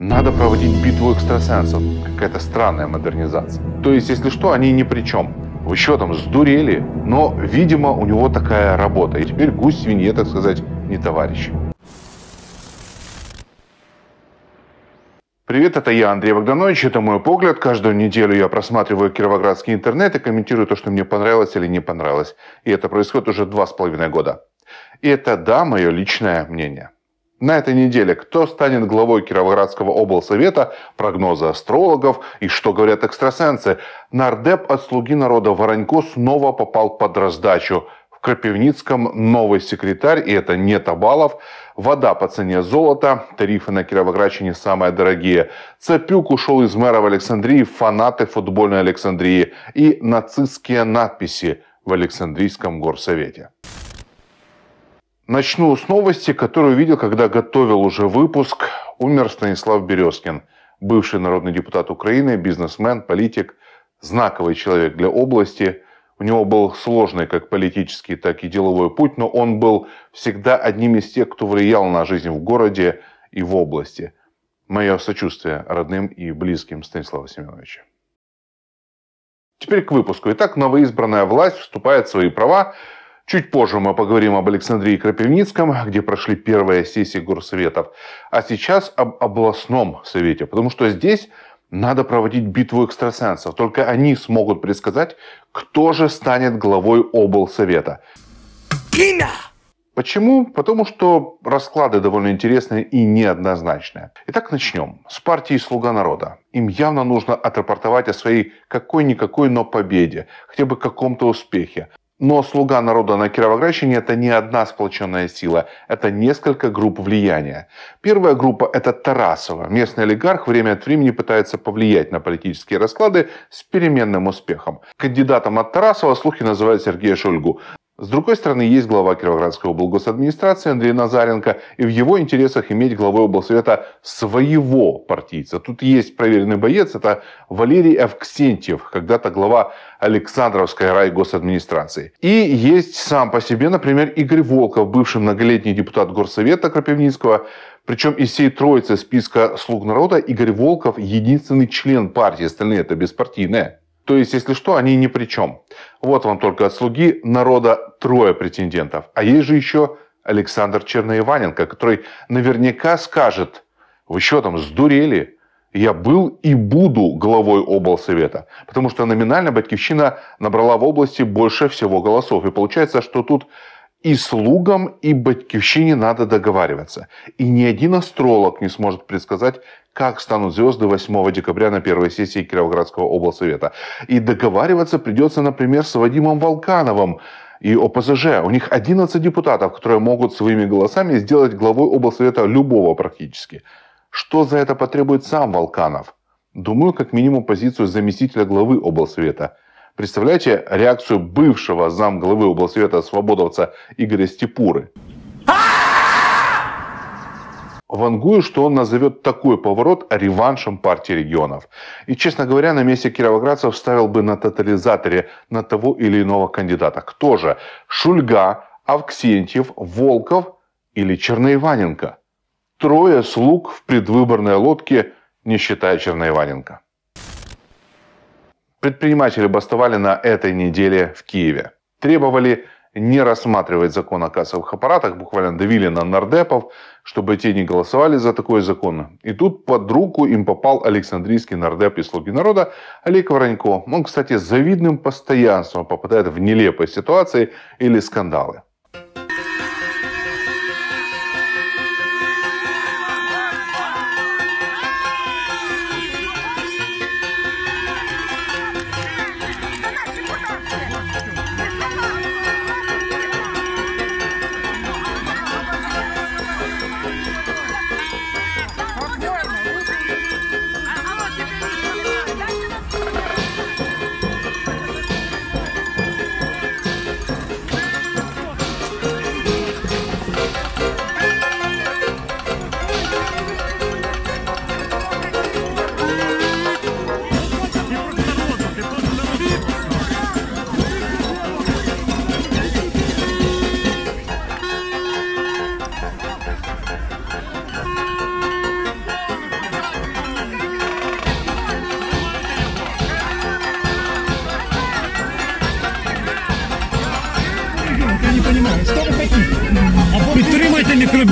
Надо проводить битву экстрасенсов. Какая-то странная модернизация. То есть, если что, они ни при чем. Вы что сдурели? Но, видимо, у него такая работа. И теперь гусь свинье, так сказать, не товарищ. Привет, это я, Андрей Богданович, это мой погляд. Каждую неделю я просматриваю кировоградский интернет и комментирую то, что мне понравилось или не понравилось. И это происходит уже два с половиной года. И это, да, мое личное мнение. На этой неделе кто станет главой Кировоградского облсовета, прогнозы астрологов и что говорят экстрасенсы. Нардеп от «Слуги народа» Воронько снова попал под раздачу. В Крапивницком новый секретарь, и это не Табалов. Вода по цене золота, тарифы на Кировоградчине самые дорогие. Цепюк ушел из мэра в Александрии, фанаты футбольной Александрии и нацистские надписи в Александрийском горсовете. Начну с новости, которую видел, когда готовил уже выпуск. Умер Станислав Березкин, бывший народный депутат Украины, бизнесмен, политик, знаковый человек для области. У него был сложный как политический, так и деловой путь, но он был всегда одним из тех, кто влиял на жизнь в городе и в области. Мое сочувствие родным и близким Станислава Семеновича. Теперь к выпуску. Итак, новоизбранная власть вступает в свои права Чуть позже мы поговорим об Александре Крапивницком, где прошли первые сессии горсоветов. А сейчас об областном совете, потому что здесь надо проводить битву экстрасенсов. Только они смогут предсказать, кто же станет главой облсовета. Имя! Почему? Потому что расклады довольно интересные и неоднозначные. Итак, начнем. С партии «Слуга народа». Им явно нужно отрапортовать о своей какой-никакой, но победе, хотя бы каком-то успехе. Но «Слуга народа» на Кировоградщине – это не одна сплоченная сила, это несколько групп влияния. Первая группа – это Тарасова. Местный олигарх время от времени пытается повлиять на политические расклады с переменным успехом. Кандидатом от Тарасова слухи называют Сергея Шульгу. С другой стороны, есть глава Кировоградской облгосадминистрации Андрей Назаренко, и в его интересах иметь главой облсовета своего партийца. Тут есть проверенный боец, это Валерий Авксентьев, когда-то глава Александровской райгосадминистрации. И есть сам по себе, например, Игорь Волков, бывший многолетний депутат Горсовета Крапивницкого, причем из всей троицы списка «Слуг народа» Игорь Волков единственный член партии, остальные это беспартийные. То есть, если что, они ни при чем. Вот вам только от слуги народа трое претендентов. А есть же еще Александр Черноиваненко, который наверняка скажет, вы что там, сдурели? Я был и буду главой облсовета. Потому что номинально «Батьковщина» набрала в области больше всего голосов. И получается, что тут и слугам, и батькивщине надо договариваться. И ни один астролог не сможет предсказать, как станут звезды 8 декабря на первой сессии Кировоградского облсовета. И договариваться придется, например, с Вадимом Волкановым, и ОПЗЖ. У них 11 депутатов, которые могут своими голосами сделать главой облсовета любого практически. Что за это потребует сам Волканов? Думаю, как минимум позицию заместителя главы облсовета – Представляете реакцию бывшего замглавы облсовета свободовца Игоря Степуры? Вангую, что он назовет такой поворот реваншем партии регионов. И, честно говоря, на месте Кировоградцев ставил бы на тотализаторе на того или иного кандидата. Кто же? Шульга, Авксентьев, Волков или Черноиваненко? Трое слуг в предвыборной лодке, не считая Черноиваненко. Предприниматели бастовали на этой неделе в Киеве. Требовали не рассматривать закон о кассовых аппаратах, буквально давили на нардепов, чтобы те не голосовали за такой закон. И тут под руку им попал Александрийский нардеп из слуги народа Олег Воронько. Он, кстати, с завидным постоянством попадает в нелепые ситуации или скандалы.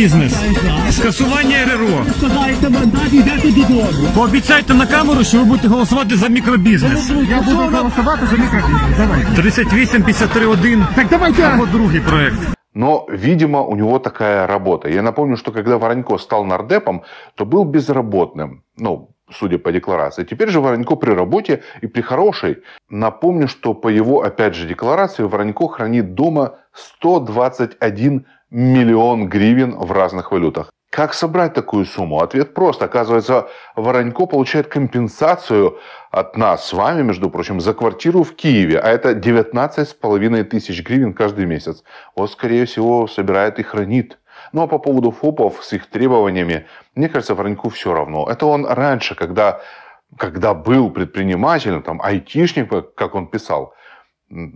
бізнес, скасування РРО. Пообіцяйте на камеру, що ви будете голосувати за мікробізнес. Я буду голосувати за мікробізнес. Давай. 38-53-1. Так давайте. Або другий проект. Но, видимо, у него такая работа. Я напомню, что когда Воронько стал нардепом, то был безработным. Ну, судя по декларации. Теперь же Воронько при работе и при хорошей. Напомню, что по его, опять же, декларации Воронько хранит дома 121 миллион гривен в разных валютах. Как собрать такую сумму? Ответ прост. Оказывается, Воронько получает компенсацию от нас с вами, между прочим, за квартиру в Киеве. А это 19,5 тысяч гривен каждый месяц. Он, скорее всего, собирает и хранит. Ну а по поводу ФОПов с их требованиями, мне кажется, Вороньку все равно. Это он раньше, когда, когда был предпринимателем, там, айтишник, как он писал –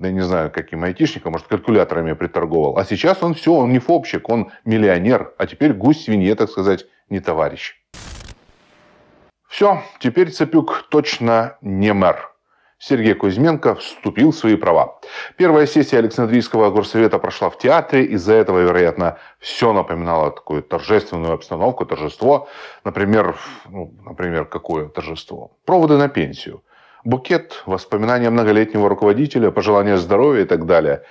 я не знаю, каким айтишником, может, калькуляторами приторговал. А сейчас он все, он не фобщик, он миллионер, а теперь гусь свинье, так сказать, не товарищ. Все, теперь Цепюк точно не мэр. Сергей Кузьменко вступил в свои права. Первая сессия Александрийского горсовета прошла в театре. Из-за этого, вероятно, все напоминало такую торжественную обстановку, торжество. Например, ну, например, какое торжество? Проводы на пенсию – букет, воспоминания многолетнего руководителя, пожелания здоровья и так далее.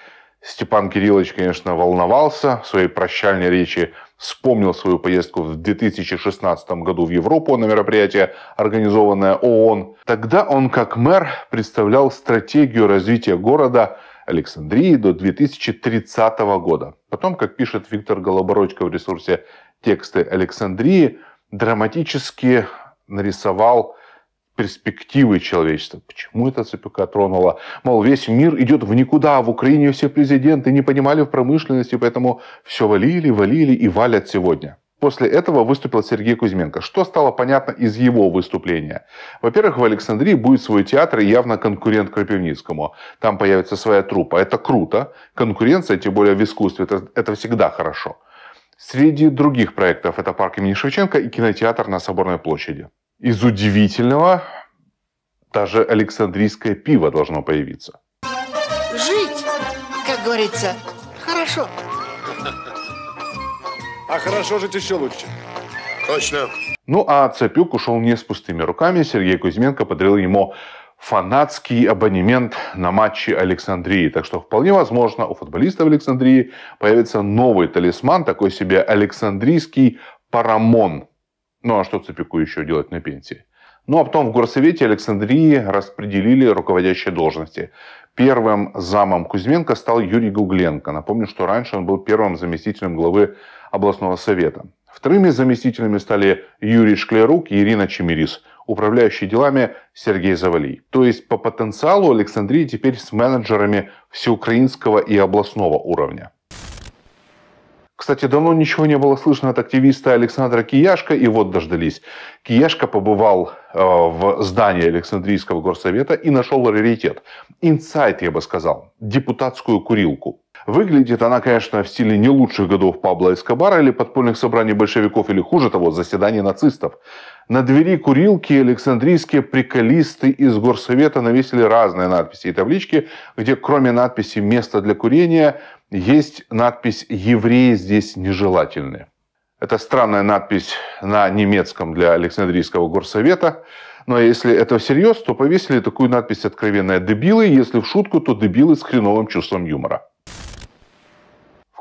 Степан Кириллович, конечно, волновался в своей прощальной речи, вспомнил свою поездку в 2016 году в Европу на мероприятие, организованное ООН. Тогда он, как мэр, представлял стратегию развития города Александрии до 2030 года. Потом, как пишет Виктор Голобородько в ресурсе «Тексты Александрии», драматически нарисовал перспективы человечества. Почему эта ЦПК тронула? Мол, весь мир идет в никуда, в Украине все президенты не понимали в промышленности, поэтому все валили, валили и валят сегодня. После этого выступил Сергей Кузьменко. Что стало понятно из его выступления? Во-первых, в Александрии будет свой театр и явно конкурент Крапивницкому. Там появится своя трупа. Это круто. Конкуренция, тем более в искусстве, это, это всегда хорошо. Среди других проектов это парк имени Шевченко и кинотеатр на Соборной площади. Из удивительного даже Александрийское пиво должно появиться. Жить, как говорится, хорошо. А хорошо жить еще лучше. Точно. Ну а Цапюк ушел не с пустыми руками. Сергей Кузьменко подарил ему фанатский абонемент на матчи Александрии. Так что вполне возможно у футболиста в Александрии появится новый талисман, такой себе Александрийский парамон. Ну а что Цепику еще делать на пенсии? Ну а потом в Горсовете Александрии распределили руководящие должности. Первым замом Кузьменко стал Юрий Гугленко. Напомню, что раньше он был первым заместителем главы областного совета. Вторыми заместителями стали Юрий Шклерук и Ирина Чемерис, Управляющий делами Сергей Завалий. То есть по потенциалу Александрии теперь с менеджерами всеукраинского и областного уровня. Кстати, давно ничего не было слышно от активиста Александра Кияшка, и вот дождались. Кияшка побывал э, в здании Александрийского горсовета и нашел раритет. Инсайт, я бы сказал, депутатскую курилку. Выглядит она, конечно, в стиле не лучших годов Пабло Эскобара или подпольных собраний большевиков, или хуже того, заседаний нацистов. На двери курилки александрийские приколисты из горсовета навесили разные надписи и таблички, где кроме надписи «Место для курения» есть надпись «Евреи здесь нежелательны». Это странная надпись на немецком для Александрийского горсовета. Но если это всерьез, то повесили такую надпись «Откровенная дебилы», если в шутку, то дебилы с хреновым чувством юмора.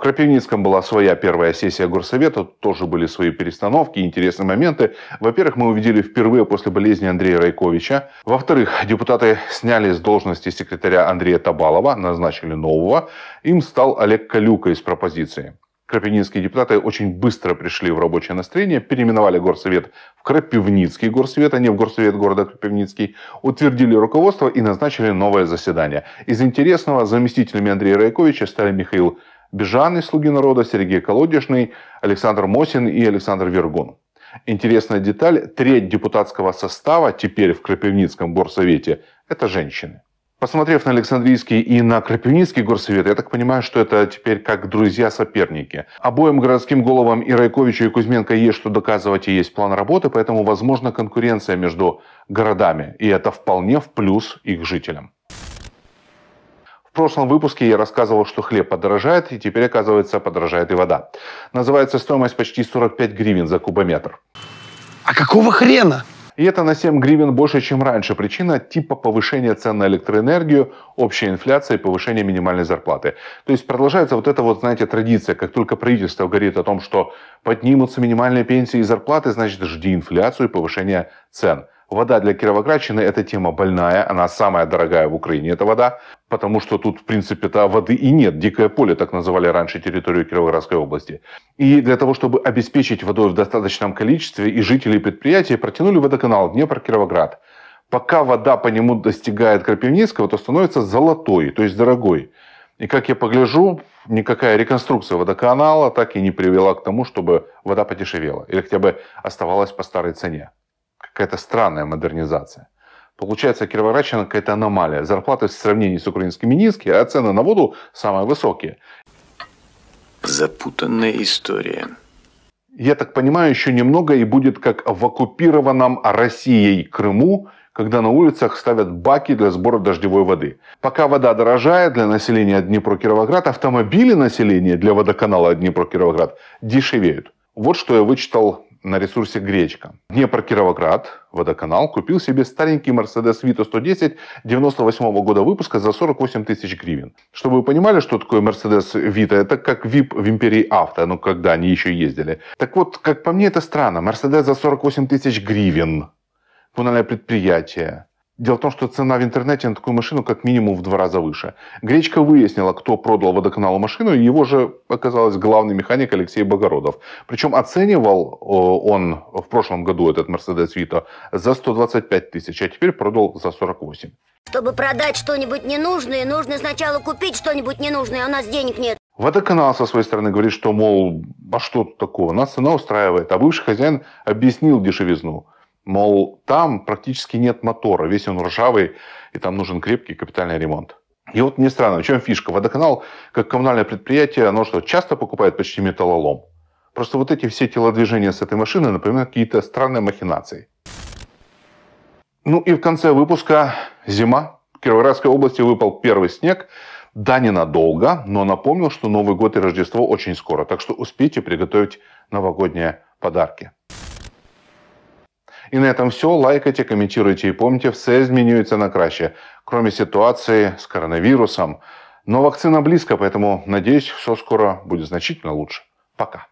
Крапивницком была своя первая сессия горсовета, тоже были свои перестановки, интересные моменты. Во-первых, мы увидели впервые после болезни Андрея Райковича. Во-вторых, депутаты сняли с должности секретаря Андрея Табалова, назначили нового. Им стал Олег Калюка из пропозиции. Крапивницкие депутаты очень быстро пришли в рабочее настроение, переименовали горсовет в Крапивницкий горсовет, а не в горсовет города Крапивницкий, утвердили руководство и назначили новое заседание. Из интересного заместителями Андрея Райковича стали Михаил Бежан из «Слуги народа», Сергей Колодежный, Александр Мосин и Александр Вергун. Интересная деталь – треть депутатского состава теперь в Крапивницком горсовете – это женщины. Посмотрев на Александрийский и на Крапивницкий горсовет, я так понимаю, что это теперь как друзья-соперники. Обоим городским головам и Райковичу, и Кузьменко есть что доказывать и есть план работы, поэтому возможна конкуренция между городами, и это вполне в плюс их жителям. В прошлом выпуске я рассказывал, что хлеб подорожает, и теперь, оказывается, подорожает и вода. Называется стоимость почти 45 гривен за кубометр. А какого хрена? И это на 7 гривен больше, чем раньше. Причина типа повышения цен на электроэнергию, общая инфляция и повышение минимальной зарплаты. То есть продолжается вот эта вот, знаете, традиция, как только правительство говорит о том, что поднимутся минимальные пенсии и зарплаты, значит жди инфляцию и повышение цен. Вода для Кировоградчины – это тема больная, она самая дорогая в Украине, эта вода, потому что тут, в принципе-то, воды и нет. Дикое поле, так называли раньше территорию Кировоградской области. И для того, чтобы обеспечить водой в достаточном количестве, и жители, и предприятия протянули водоканал Днепр-Кировоград. Пока вода по нему достигает Крапивницкого, то становится золотой, то есть дорогой. И как я погляжу, никакая реконструкция водоканала так и не привела к тому, чтобы вода подешевела или хотя бы оставалась по старой цене какая-то странная модернизация. Получается, Кировоградщина какая-то аномалия. Зарплаты в сравнении с украинскими низкие, а цены на воду самые высокие. Запутанная история. Я так понимаю, еще немного и будет как в оккупированном Россией Крыму, когда на улицах ставят баки для сбора дождевой воды. Пока вода дорожает для населения Днепро-Кировоград, автомобили населения для водоканала Днепро-Кировоград дешевеют. Вот что я вычитал на ресурсе «Гречка». Кировоград, водоканал, купил себе старенький Mercedes Vito 110 98 -го года выпуска за 48 тысяч гривен. Чтобы вы понимали, что такое Mercedes Vito, это как VIP в империи авто, ну, когда они еще ездили. Так вот, как по мне, это странно. Mercedes за 48 тысяч гривен. Коммунальное предприятие. Дело в том, что цена в интернете на такую машину как минимум в два раза выше. Гречка выяснила, кто продал водоканалу машину, и его же оказалось главный механик Алексей Богородов. Причем оценивал э, он в прошлом году этот Mercedes Vito за 125 тысяч, а теперь продал за 48. Чтобы продать что-нибудь ненужное, нужно сначала купить что-нибудь ненужное, а у нас денег нет. Водоканал со своей стороны говорит, что, мол, а что тут такого, нас цена устраивает, а бывший хозяин объяснил дешевизну. Мол, там практически нет мотора, весь он ржавый, и там нужен крепкий капитальный ремонт. И вот мне странно, в чем фишка? Водоканал, как коммунальное предприятие, оно что, часто покупает почти металлолом? Просто вот эти все телодвижения с этой машины напоминают какие-то странные махинации. Ну и в конце выпуска зима. В Кировоградской области выпал первый снег. Да, ненадолго, но напомнил, что Новый год и Рождество очень скоро. Так что успейте приготовить новогодние подарки. И на этом все. Лайкайте, комментируйте и помните, все изменяется на краще, кроме ситуации с коронавирусом. Но вакцина близко, поэтому надеюсь, все скоро будет значительно лучше. Пока.